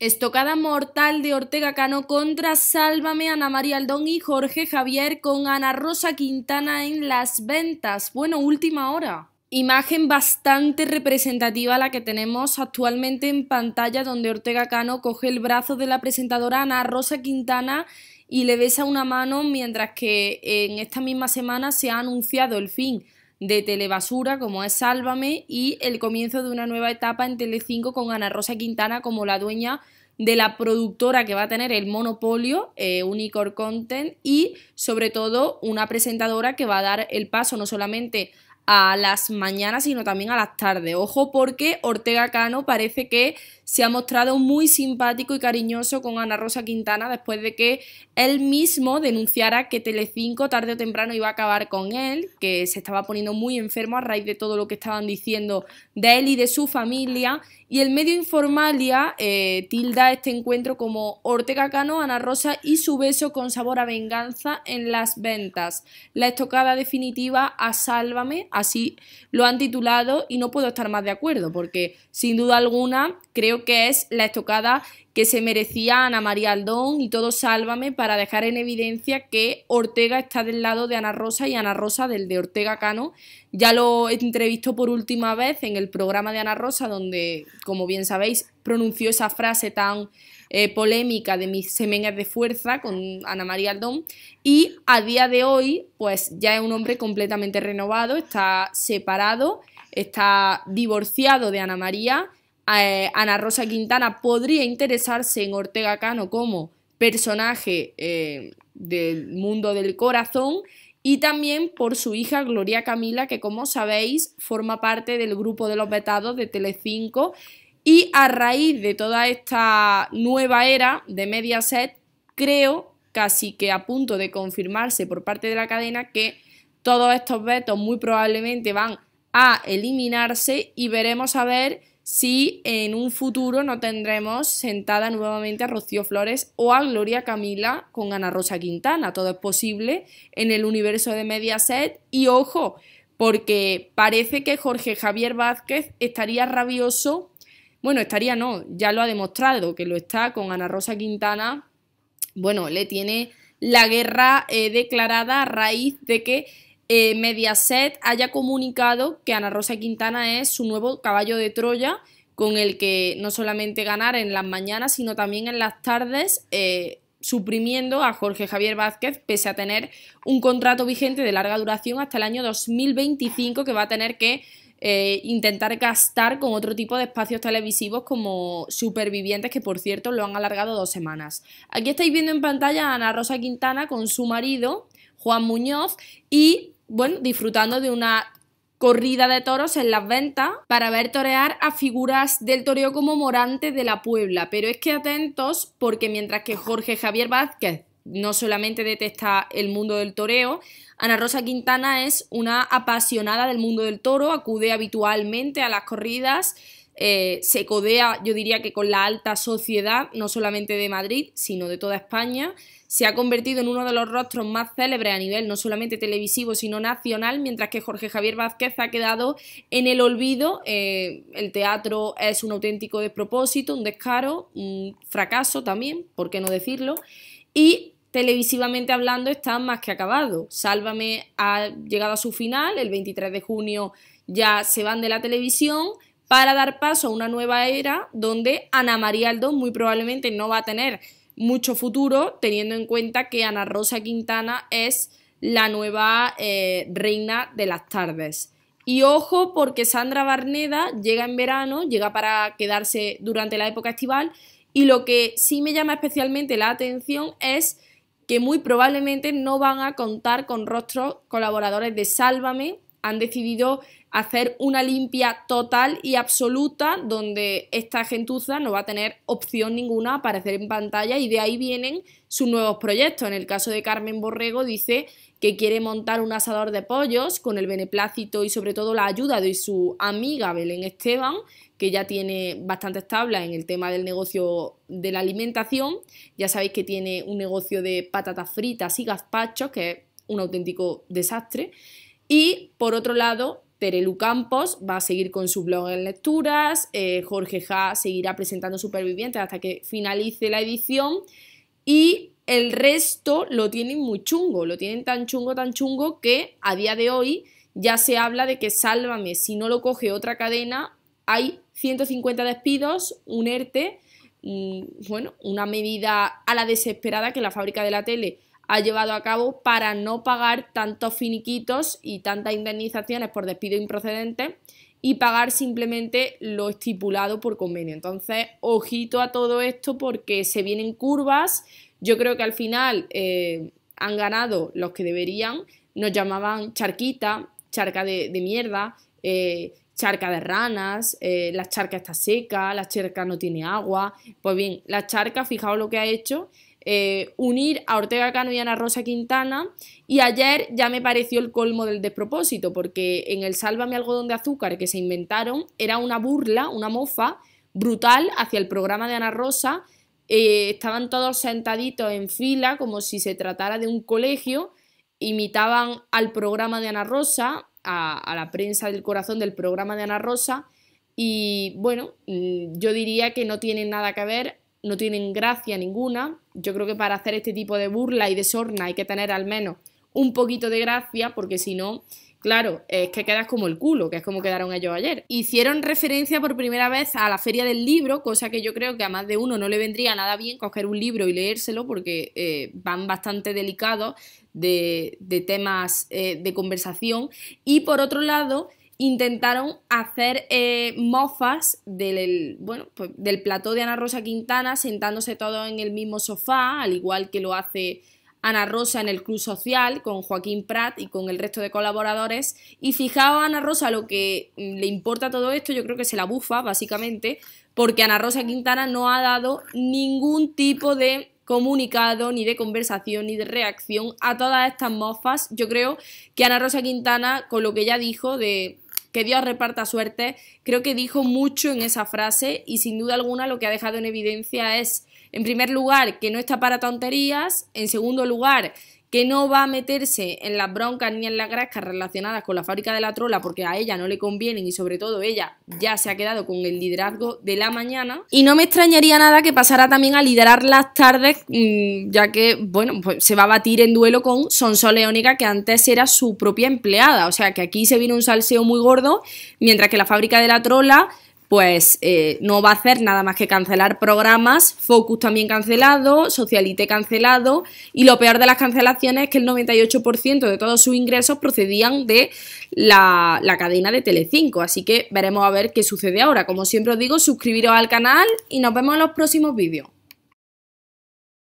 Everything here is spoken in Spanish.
Estocada mortal de Ortega Cano contra Sálvame, Ana María Aldón y Jorge Javier con Ana Rosa Quintana en las ventas. Bueno, última hora. Imagen bastante representativa la que tenemos actualmente en pantalla donde Ortega Cano coge el brazo de la presentadora Ana Rosa Quintana y le besa una mano mientras que en esta misma semana se ha anunciado el fin de Telebasura como es Sálvame y el comienzo de una nueva etapa en Telecinco con Ana Rosa Quintana como la dueña de la productora que va a tener el monopolio, eh, Unicor Content, y sobre todo una presentadora que va a dar el paso no solamente a las mañanas, sino también a las tardes. Ojo porque Ortega Cano parece que se ha mostrado muy simpático y cariñoso con Ana Rosa Quintana después de que él mismo denunciara que Telecinco tarde o temprano iba a acabar con él, que se estaba poniendo muy enfermo a raíz de todo lo que estaban diciendo de él y de su familia. Y el medio Informalia eh, tilda este encuentro como Ortega Cano, Ana Rosa y su beso con sabor a venganza en las ventas. La estocada definitiva a Sálvame, así lo han titulado y no puedo estar más de acuerdo porque sin duda alguna creo que es la estocada que se merecía Ana María Aldón y todo Sálvame para dejar en evidencia que Ortega está del lado de Ana Rosa y Ana Rosa del de Ortega Cano. Ya lo entrevistó por última vez en el programa de Ana Rosa, donde, como bien sabéis, pronunció esa frase tan eh, polémica de mis semenes de fuerza con Ana María Aldón. Y a día de hoy, pues ya es un hombre completamente renovado, está separado, está divorciado de Ana María eh, Ana Rosa Quintana podría interesarse en Ortega Cano como personaje eh, del mundo del corazón y también por su hija Gloria Camila, que como sabéis forma parte del grupo de los vetados de Telecinco y a raíz de toda esta nueva era de Mediaset, creo casi que a punto de confirmarse por parte de la cadena que todos estos vetos muy probablemente van a eliminarse y veremos a ver si en un futuro no tendremos sentada nuevamente a Rocío Flores o a Gloria Camila con Ana Rosa Quintana. Todo es posible en el universo de Mediaset y ojo, porque parece que Jorge Javier Vázquez estaría rabioso, bueno, estaría no, ya lo ha demostrado que lo está con Ana Rosa Quintana, bueno, le tiene la guerra eh, declarada a raíz de que eh, Mediaset haya comunicado que Ana Rosa Quintana es su nuevo caballo de Troya con el que no solamente ganar en las mañanas, sino también en las tardes, eh, suprimiendo a Jorge Javier Vázquez, pese a tener un contrato vigente de larga duración hasta el año 2025, que va a tener que eh, intentar gastar con otro tipo de espacios televisivos como Supervivientes, que por cierto lo han alargado dos semanas. Aquí estáis viendo en pantalla a Ana Rosa Quintana con su marido, Juan Muñoz, y bueno, disfrutando de una corrida de toros en las ventas para ver torear a figuras del toreo como Morante de la Puebla. Pero es que atentos porque mientras que Jorge Javier Vázquez no solamente detesta el mundo del toreo, Ana Rosa Quintana es una apasionada del mundo del toro, acude habitualmente a las corridas eh, se codea, yo diría que con la alta sociedad, no solamente de Madrid, sino de toda España. Se ha convertido en uno de los rostros más célebres a nivel no solamente televisivo, sino nacional, mientras que Jorge Javier Vázquez ha quedado en el olvido. Eh, el teatro es un auténtico despropósito, un descaro, un fracaso también, ¿por qué no decirlo? Y televisivamente hablando está más que acabado. Sálvame ha llegado a su final, el 23 de junio ya se van de la televisión para dar paso a una nueva era donde Ana María Aldo muy probablemente no va a tener mucho futuro, teniendo en cuenta que Ana Rosa Quintana es la nueva eh, reina de las tardes. Y ojo porque Sandra Barneda llega en verano, llega para quedarse durante la época estival y lo que sí me llama especialmente la atención es que muy probablemente no van a contar con rostros colaboradores de Sálvame han decidido hacer una limpia total y absoluta donde esta gentuza no va a tener opción ninguna para aparecer en pantalla y de ahí vienen sus nuevos proyectos. En el caso de Carmen Borrego dice que quiere montar un asador de pollos con el beneplácito y sobre todo la ayuda de su amiga Belén Esteban, que ya tiene bastantes tablas en el tema del negocio de la alimentación. Ya sabéis que tiene un negocio de patatas fritas y gazpachos, que es un auténtico desastre. Y por otro lado, Terelu Campos va a seguir con su blog en lecturas, eh, Jorge Ja seguirá presentando Supervivientes hasta que finalice la edición y el resto lo tienen muy chungo, lo tienen tan chungo, tan chungo que a día de hoy ya se habla de que Sálvame, si no lo coge otra cadena, hay 150 despidos, un ERTE, mm, bueno, una medida a la desesperada que la fábrica de la tele ha llevado a cabo para no pagar tantos finiquitos y tantas indemnizaciones por despido improcedente y pagar simplemente lo estipulado por convenio. Entonces, ojito a todo esto porque se vienen curvas. Yo creo que al final eh, han ganado los que deberían. Nos llamaban charquita, charca de, mierda, eh, charca de ranas, eh, la charca está seca, la charca no tiene agua. Pues bien, la charca, fijaos lo que ha hecho eh, unir a Ortega Cano y Ana Rosa Quintana y ayer ya me pareció el colmo del despropósito porque en el Sálvame algodón de azúcar que se inventaron era una burla, una mofa brutal hacia el programa de Ana Rosa, eh, estaban todos sentaditos en fila como si se tratara de un colegio, imitaban al programa de Ana Rosa, a, a la prensa del corazón del programa de Ana Rosa y bueno, mm, yo diría que no tienen nada que ver no tienen gracia ninguna. Yo creo que para hacer este tipo de burla y de sorna hay que tener al menos un poquito de gracia, porque si no, claro, es que quedas como el culo, que es como quedaron ellos ayer. Hicieron referencia por primera vez a la feria del libro, cosa que yo creo que a más de uno no le vendría nada bien coger un libro y leérselo, porque eh, van bastante delicados de, temas eh, de conversación. Y por otro lado, intentaron hacer eh, mofas del, bueno, pues, del plató de Ana Rosa Quintana, sentándose todos en el mismo sofá, al igual que lo hace Ana Rosa en el Club Social con Joaquín Prat y con el resto de colaboradores. Y fijaos a Ana Rosa lo que mm, le importa todo esto, yo creo que se la bufa, básicamente, porque Ana Rosa Quintana no ha dado ningún tipo de comunicado, ni de conversación, ni de reacción a todas estas mofas. Yo creo que Ana Rosa Quintana, con lo que ella dijo de que Dios reparta suerte, creo que dijo mucho en esa frase y sin duda alguna lo que ha dejado en evidencia es, en primer lugar, que no está para tonterías, en segundo lugar, que no va a meterse en las broncas ni en las grascas relacionadas con la fábrica de la trola porque a ella no le convienen y sobre todo ella ya se ha quedado con el liderazgo de la mañana. Y no me extrañaría nada que pasara también a liderar las tardes, mm, ya que, bueno, pues se va a batir en duelo con Sonsoleónica, que antes era su propia empleada. O sea que aquí se viene un salseo muy gordo, mientras que la fábrica de la trola pues eh, no va a hacer nada más que cancelar programas, Focus también cancelado, Socialite cancelado y lo peor de las cancelaciones es que el 98% de todos sus ingresos procedían de la, la cadena de Telecinco, así que veremos a ver qué sucede ahora. Como siempre os digo, suscribiros al canal y nos vemos en los próximos vídeos.